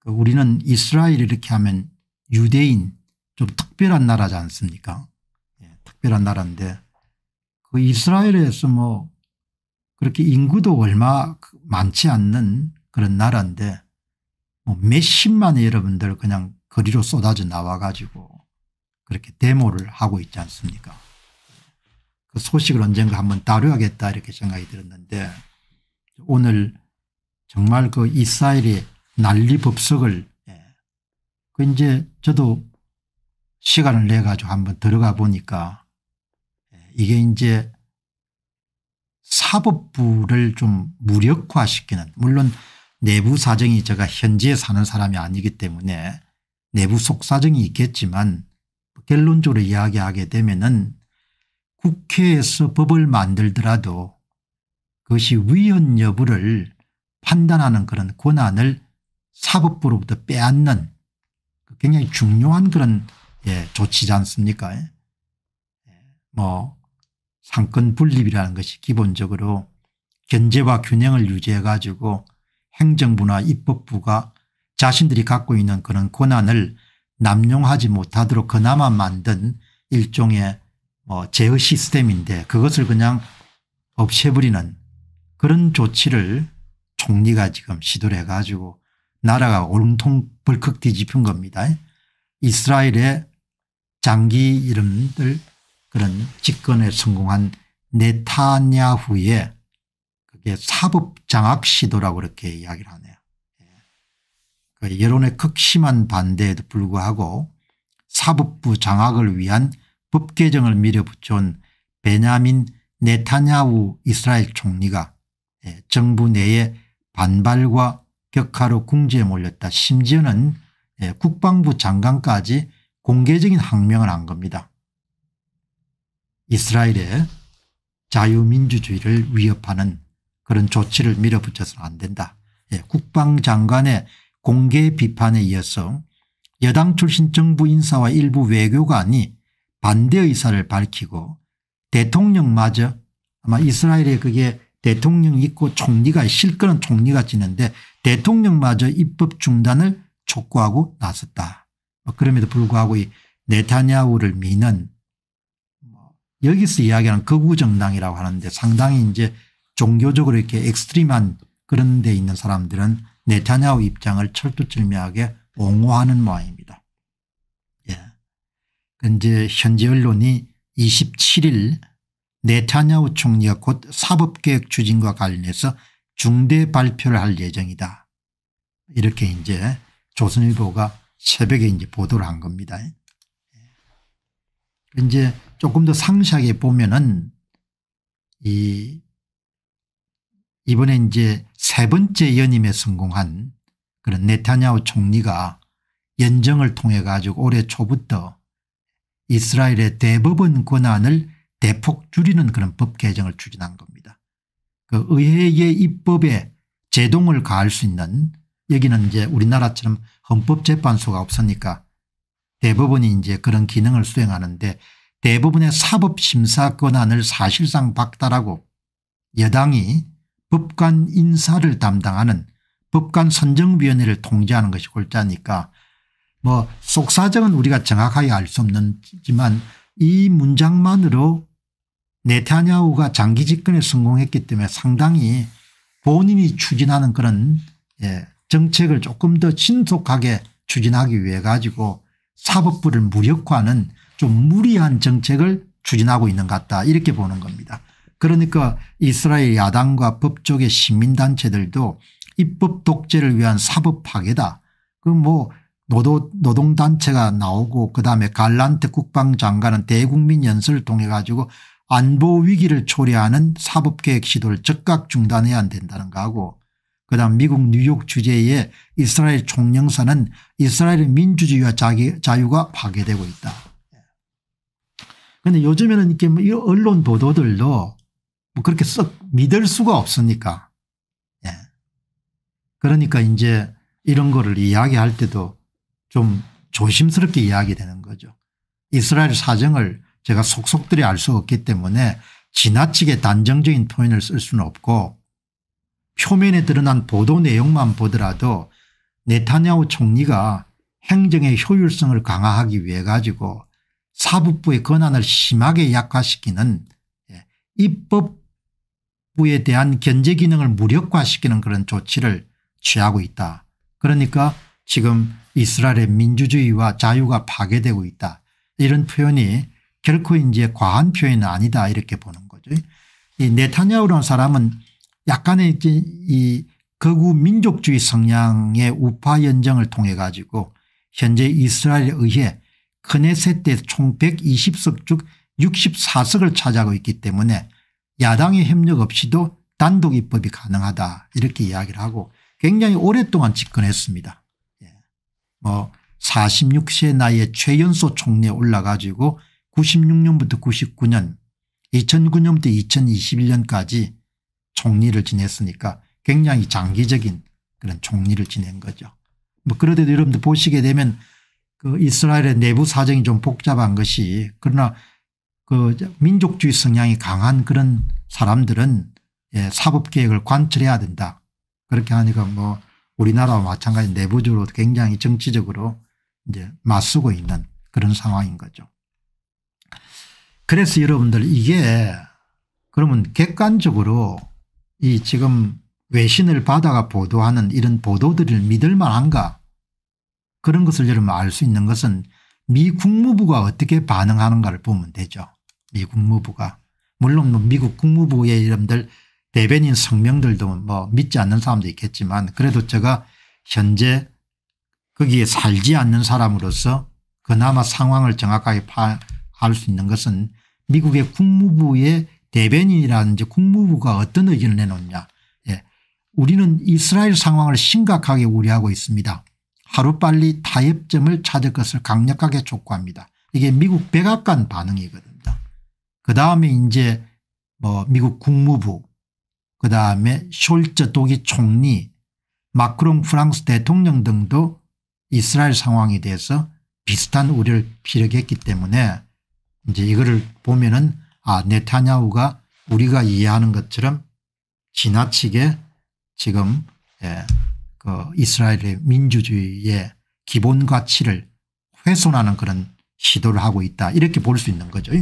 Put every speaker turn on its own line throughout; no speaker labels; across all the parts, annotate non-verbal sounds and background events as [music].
그 우리는 이스라엘 이렇게 하면 유대인 좀 특별한 나라지 않습니까 예, 특별한 나라인데 그 이스라엘에서 뭐 그렇게 인구도 얼마 그 많지 않는 그런 나라인데 뭐 몇십만의 여러분들 그냥 거리로 쏟아져 나와 가지고 그렇게 데모를 하고 있지 않습니까 그 소식을 언젠가 한번 다뤄야겠다 이렇게 생각이 들었는데 오늘 정말 그 이스라엘이 난리법석을 예. 그 이제 저도 시간을 내 가지고 한번 들어가 보니까 예. 이게 이제 사법부를 좀 무력화시키는 물론 내부 사정이 제가 현지에 사는 사람이 아니기 때문에 내부 속사정이 있겠지만 결론적으로 이야기하게 되면은 국회에서 법을 만들더라도 그것이 위헌 여부를 판단하는 그런 권한을 사법부로부터 빼앗는 그 굉장히 중요한 그런 예, 조치지 않습니까? 예. 뭐 상권 분립이라는 것이 기본적으로 견제와 균형을 유지해 가지고 행정부나 입법부가 자신들이 갖고 있는 그런 권한을 남용하지 못하도록 그나마 만든 일종의 뭐 제어 시스템인데 그것을 그냥 없애버리는 그런 조치를 총리가 지금 시도를 해가지고 나라가 온통 벌컥 뒤집힌 겁니다. 이스라엘의 장기 이름들 그런 집권에 성공한 네타냐후의 그게 사법 장악 시도라고 그렇게 이야기를 하네요. 예. 그 여론의 극심한 반대에도 불구하고 사법부 장악을 위한 법 개정을 밀어붙여온 베냐민 네타냐후 이스라엘 총리가 예, 정부 내의 반발과 격하로 궁지에 몰렸다. 심지어는 예, 국방부 장관까지 공개적인 항명을 한 겁니다. 이스라엘의 자유민주주의를 위협하는 그런 조치를 밀어붙여서는 안 된다. 예, 국방장관의 공개 비판에 이어서 여당 출신 정부 인사와 일부 외교관이 반대 의사를 밝히고 대통령마저 아마 이스라엘의 그게 대통령이 있고 총리가 실권은 총리가 지는데 대통령마저 입법 중단을 촉구하고 나섰다. 뭐 그럼에도 불구하고 이 네타냐후를 미는 뭐 여기서 이야기하는 극우정당이라고 하는데 상당히 이제 종교적으로 이렇게 엑스트림한 그런 데 있는 사람들은 네타냐후 입장을 철두철미하게 옹호하는 모양입니다. 예. 이제 현지 언론이 27일 네타냐후 총리가 곧 사법개혁 추진과 관련해서 중대 발표를 할 예정이다. 이렇게 이제 조선일보가 새벽에 이제 보도를 한 겁니다. 이제 조금 더 상세하게 보면은 이 이번에 이제 세 번째 연임에 성공한 그런 네타냐후 총리가 연정을 통해 가지고 올해 초부터 이스라엘의 대법원 권한을 대폭 줄이는 그런 법 개정을 추진한 겁니다. 그 의회의 입법에 제동을 가할 수 있는 여기는 이제 우리나라처럼 헌법재판소가 없으니까 대법원이 이제 그런 기능을 수행하는데 대부분의 사법심사 권한을 사실상 박탈하고 여당이 법관 인사를 담당하는 법관 선정위원회를 통제하는 것이 골자니까 뭐 속사정은 우리가 정확하게 알 수 없지만 이 문장만으로 네타냐후가 장기 집권에 성공했기 때문에 상당히 본인이 추진하는 그런 예, 정책을 조금 더 신속하게 추진하기 위해 가지고 사법부를 무력화하는 좀 무리한 정책을 추진하고 있는 것 같다 이렇게 보는 겁니다. 그러니까 이스라엘 야당과 법조계 시민단체들도 입법 독재를 위한 사법 파괴다. 그 뭐 노동, 노동단체가 나오고 그다음에 갈란트 국방장관은 대국민 연설을 통해 가지고 안보 위기를 초래하는 사법개혁 시도를 즉각 중단해야 한다는거 하고 그다음 미국 뉴욕 주재의 이스라엘 총영사는 이스라엘의 민주주의와 자기 자유가 파괴되고 있다. 그런데 요즘에는 이렇게 뭐 언론 보도들도 뭐 그렇게 썩 믿을 수가 없으니까 예. 그러니까 이제 이런 거를 이야기할 때도 좀 조심스럽게 이야기되는 거죠. 이스라엘 사정을 제가 속속들이 알 수 없기 때문에 지나치게 단정적인 표현을 쓸 수는 없고 표면에 드러난 보도 내용만 보더라도 네타냐후 총리가 행정의 효율성을 강화하기 위해 가지고 사법부의 권한을 심하게 약화시키는 예, 입법부에 대한 견제 기능을 무력화시키는 그런 조치를 취하고 있다. 그러니까 지금 이스라엘의 민주주의와 자유가 파괴되고 있다. 이런 표현이 결코 이제 과한 표현은 아니다 이렇게 보는 거죠. 이 네타냐후라는 사람은 약간의 이 거구 민족주의 성향의 우파 연정을 통해 가지고 현재 이스라엘에 의해 크네셋 때총 120석 중 64석을 차지하고 있기 때문에 야당의 협력 없이도 단독 입법이 가능하다 이렇게 이야기를 하고 굉장히 오랫동안 집권했습니다. 예. 뭐 46세 나이에 최연소 총리에 올라가지고 96년부터 99년 2009년부터 2021년까지 총리를 지냈으니까 굉장히 장기적인 그런 총리를 지낸 거죠. 뭐 그러더라도 여러분들 보시게 되면 그 이스라엘의 내부 사정이 좀 복잡한 것이 그러나 그 민족주의 성향이 강한 그런 사람들은 예, 사법개혁을 관철해야 된다. 그렇게 하니까 뭐 우리나라와 마찬가지 내부적으로 굉장히 정치적으로 이제 맞서고 있는 그런 상황인 거죠. 그래서 여러분들 이게 그러면 객관적으로 이 지금 외신을 받아가 보도하는 이런 보도들을 믿을 만한가 그런 것을 여러분 알 수 있는 것은 미 국무부가 어떻게 반응하는가를 보면 되죠. 미 국무부가. 물론 뭐 미국 국무부의 여러분들 대변인 성명들도 뭐 믿지 않는 사람도 있겠지만 그래도 제가 현재 거기에 살지 않는 사람으로서 그나마 상황을 정확하게 알수 있는 것은 미국의 국무부의 대변인이라는 이제 국무부가 어떤 의견을 내놓냐. 예. 우리는 이스라엘 상황을 심각하게 우려하고 있습니다. 하루빨리 타협점을 찾을 것을 강력하게 촉구합니다. 이게 미국 백악관 반응이거든요. 그 다음에 이제 뭐 미국 국무부 그 다음에 숄츠 독일 총리 마크롱 프랑스 대통령 등도 이스라엘 상황에 대해서 비슷한 우려를 피력했기 때문에 이제 이거를 보면은 아 네타냐후가 우리가 이해하는 것처럼 지나치게 지금 예, 그 이스라엘의 민주주의의 기본 가치를 훼손하는 그런 시도를 하고 있다 이렇게 볼 수 있는 거죠.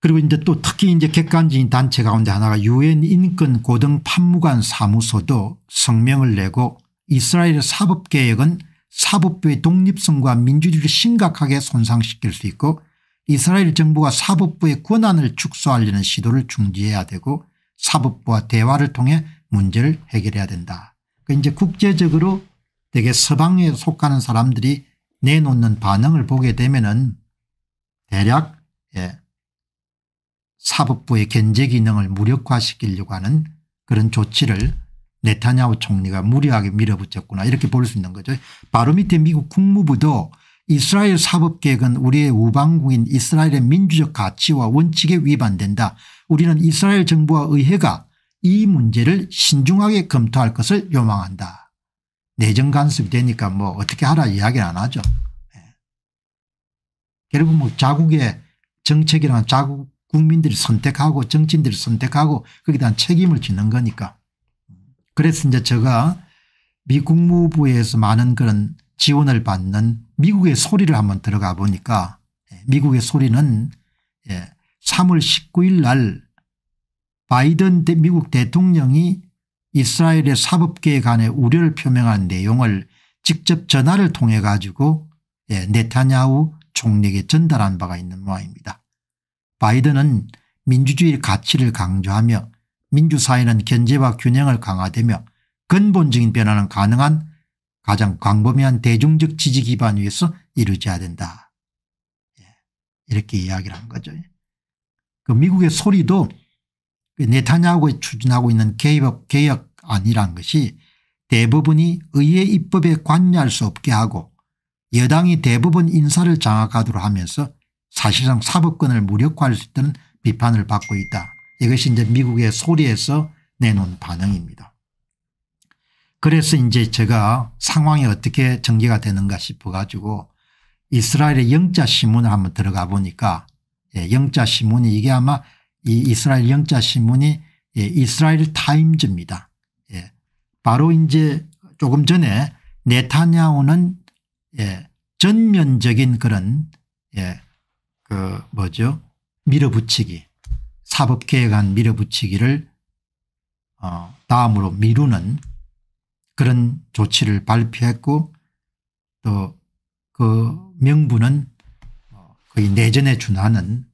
그리고 이제 또 특히 이제 객관적인 단체 가운데 하나가 유엔 인권 고등 판무관 사무소도 성명을 내고 이스라엘의 사법개혁은 사법부의 독립성과 민주주의를 심각하게 손상시킬 수 있고 이스라엘 정부가 사법부의 권한을 축소하려는 시도를 중지해야 되고 사법부와 대화를 통해 문제를 해결해야 된다. 그 이제 국제적으로 되게 서방에 속하는 사람들이 내놓는 반응을 보게 되면은 대략 예, 사법부의 견제 기능을 무력화시키려고 하는 그런 조치를 네타냐후 총리가 무리하게 밀어붙였구나 이렇게 볼 수 있는 거죠. 바로 밑에 미국 국무부도 이스라엘 사법개혁은 우리의 우방국인 이스라엘의 민주적 가치와 원칙에 위반된다. 우리는 이스라엘 정부와 의회가 이 문제를 신중하게 검토할 것을 요망한다. 내정 간섭이 되니까 뭐 어떻게 하라 이야기를안 하죠. 예. 결국 뭐 자국의 정책이란 자국 국민들이 선택하고 정치인들이 선택하고 거기에 대한 책임을 지는 거니까. 그래서 이제 제가 미 국무부에서 많은 그런 지원을 받는 미국의 소리를 한번 들어가 보니까 예, 미국의 소리는 3월 예, 19일 날 바이든 미국 대통령이 이스라엘의 사법계에 관해 우려를 표명한 내용을 직접 전화를 통해 가지고 예, 네타냐후 총리에게 전달한 바가 있는 모양입니다. 바이든은 민주주의 가치를 강조하며 민주사회는 견제와 균형을 강화되며 근본적인 변화는 가능한 가장 광범위한 대중적 지지 기반 위에서 이루어져야 된다. 예. 이렇게 이야기를 한 거죠. 예. 그 미국의 소리도 그 네타냐고의 추진하고 있는 개혁, 개혁안이란 것이 대부분이 의회 입법에 관여할 수 없게 하고 여당이 대부분 인사를 장악하도록 하면서 사실상 사법권을 무력화할 수 있다는 비판을 받고 있다. 이것이 이제 미국의 소리에서 내놓은 반응입니다. 그래서 이제 제가 상황이 어떻게 전개가 되는가 싶어 가지고 이스라엘의 영자신문을 한번 들어가 보니까 예, 영자신문이 이게 아마 이 이스라엘 영자신문이 예, 이스라엘 타임즈입니다. 예, 바로 이제 조금 전에 네타냐오는 예, 전면적인 그런 예, 그 뭐죠 밀어붙이기 사법개혁안 밀어붙이기를 어 다음으로 미루는 그런 조치를 발표했고 또 그 명분은 어, 거의 내전에 준하는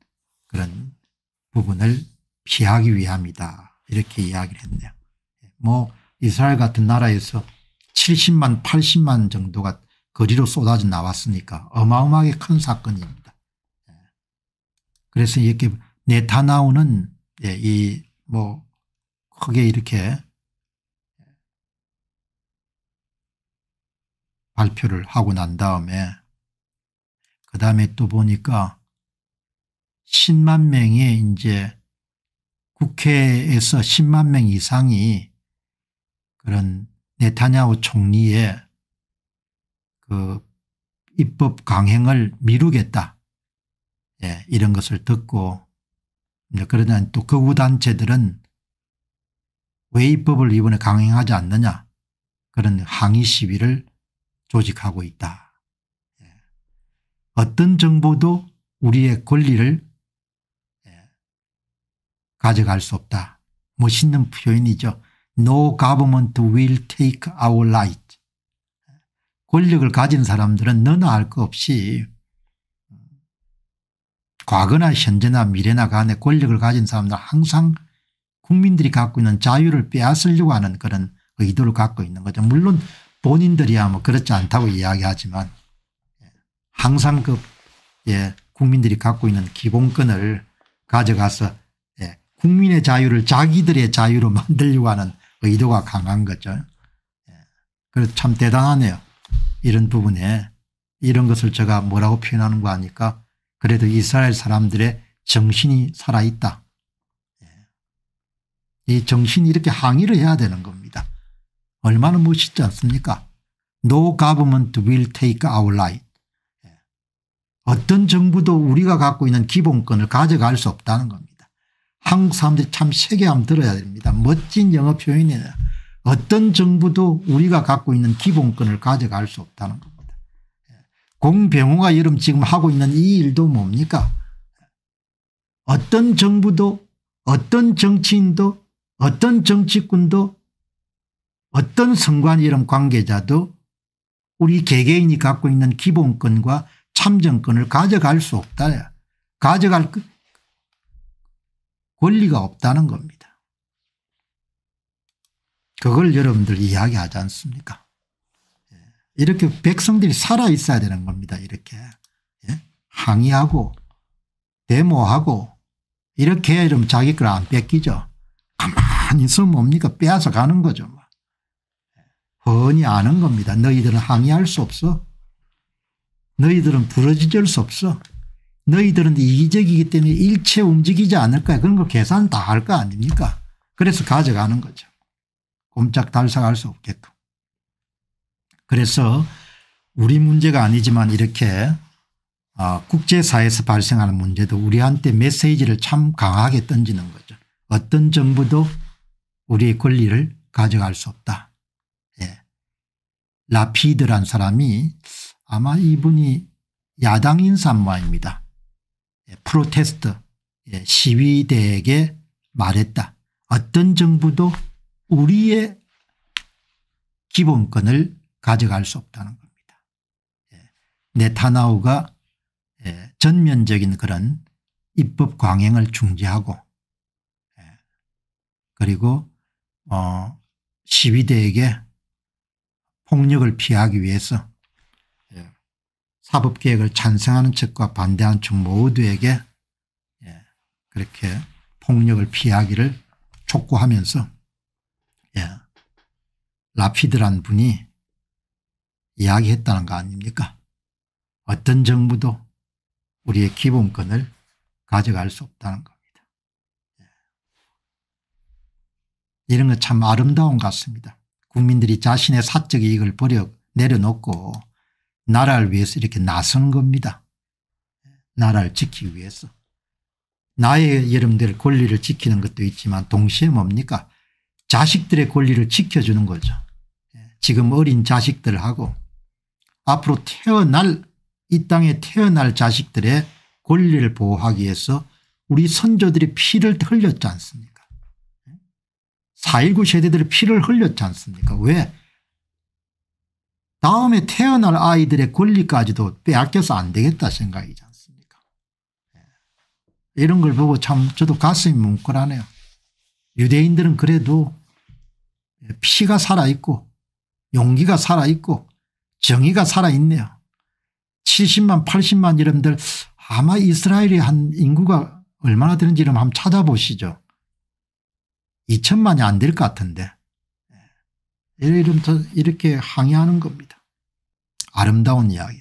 그런 부분을 피하기 위함이다 이렇게 이야기를 했네요. 뭐 이스라엘 같은 나라에서 70만 80만 정도가 거리로 쏟아져 나왔으니까 어마어마하게 큰 사건입니다. 예. 그래서 이렇게 네타나우는 예, 이뭐 크게 이렇게 발표를 하고 난 다음에 그 다음에 또 보니까 10만 명의 이제 국회에서 10만 명 이상이 그런 네타냐오 총리의 그 입법 강행을 미루겠다. 예, 이런 것을 듣고 그러나 또 거구단체들은 그 왜 입법을 이번에 강행하지 않느냐 그런 항의 시위를 조직하고 있다. 예. 어떤 정보도 우리의 권리를 예, 가져갈 수 없다. 멋있는 표현이죠. No government will take our right. 권력을 가진 사람들은 너나 할 것 없이 과거나 현재나 미래나 간에 그 권력을 가진 사람들 항상 국민들이 갖고 있는 자유를 빼앗으려고 하는 그런 의도를 갖고 있는 거죠. 물론 본인들이야 뭐 그렇지 않다고 이야기하지만 항상 그 예, 국민들이 갖고 있는 기본권을 가져가서 예, 국민의 자유를 자기들의 자유로 [laughs] 만들려고 하는 의도가 강한 거죠. 예, 그래서 참 대단하네요. 이런 부분에 이런 것을 제가 뭐라고 표현하는 거 아니까 그래도 이스라엘 사람들의 정신이 살아있다. 예. 이 정신이 이렇게 항의를 해야 되는 겁니다. 얼마나 멋있지 않습니까? No government will take our life. 예. 어떤 정부도 우리가 갖고 있는 기본권을 가져갈 수 없다는 겁니다. 한국 사람들이 참 세계함 들어야 됩니다. 멋진 영어 표현이네. 어떤 정부도 우리가 갖고 있는 기본권을 가져갈 수 없다는 겁니다. 공병호가 여름 지금 하고 있는 이 일도 뭡니까 어떤 정부도 어떤 정치인도 어떤 정치꾼도 어떤 선관 이름 관계자도 우리 개개인이 갖고 있는 기본권과 참정권을 가져갈 수 없다. 가져갈 그 권리가 없다는 겁니다. 그걸 여러분들 이야기하지 않습니까 이렇게 백성들이 살아 있어야 되는 겁니다. 이렇게 예? 항의하고 데모하고 이렇게 이러 자기 걸 안 뺏기죠. 가만히 있으면 뭡니까 빼앗아 가는 거죠. 뻔히 뭐. 아는 겁니다. 너희들은 항의할 수 없어. 너희들은 부러지질 수 없어. 너희들은 이기적이기 때문에 일체 움직이지 않을 거야. 그런 거 계산 다 할 거 아닙니까? 그래서 가져가는 거죠. 꼼짝 달싹할 수 없게끔. 그래서 우리 문제가 아니지만 이렇게 아, 국제사회에서 발생하는 문제도 우리한테 메시지를 참 강하게 던지는 거죠. 어떤 정부도 우리의 권리를 가져갈 수 없다. 예. 라피드란 사람이 아마 이분이 야당 인사모입니다. 예. 프로테스트 예. 시위대에게 말했다. 어떤 정부도 우리의 기본권을 가져갈 수 없다는 겁니다. 예. 네타나우가 예, 전면적인 그런 입법 광행을 중지하고 예, 그리고 어 시위대에게 폭력을 피하기 위해서 사법개혁을 찬성하는 측과 반대하는 측 모두에게 그렇게 폭력을 피하기를 촉구하면서 라피드란 분이 이야기했다는 거 아닙니까 어떤 정부도 우리의 기본권을 가져갈 수 없다는 겁니다. 예. 이런 거참 아름다운 것 같습니다. 국민들이 자신의 사적 이익을 버려 내려놓고 나라를 위해서 이렇게 나서는 겁니다. 나라를 지키기 위해서. 나의 여러분들 권리를 지키는 것도 있지만 동시에 뭡니까 자식들의 권리를 지켜주는 거죠. 예. 지금 어린 자식들하고 앞으로 태어날 이 땅에 태어날 자식들의 권리를 보호하기 위해서 우리 선조들이 피를 흘렸지 않습니까 4.19 세대들의 피를 흘렸지 않습니까 왜 다음에 태어날 아이들의 권리까지도 빼앗겨서 안 되겠다 생각이지 않습니까 예. 이런 걸 보고 참 저도 가슴이 뭉클하네요 유대인들은 그래도 피가 살아있고 용기가 살아있고 정의가 살아있네요. 70만 80만 이름들 아마 이스라엘이 한 인구가 얼마나 되는지 를 한번 찾아보시죠. 2천만이 안 될 것 같은데 예. 이렇게 항의하는 겁니다. 아름다운 이야기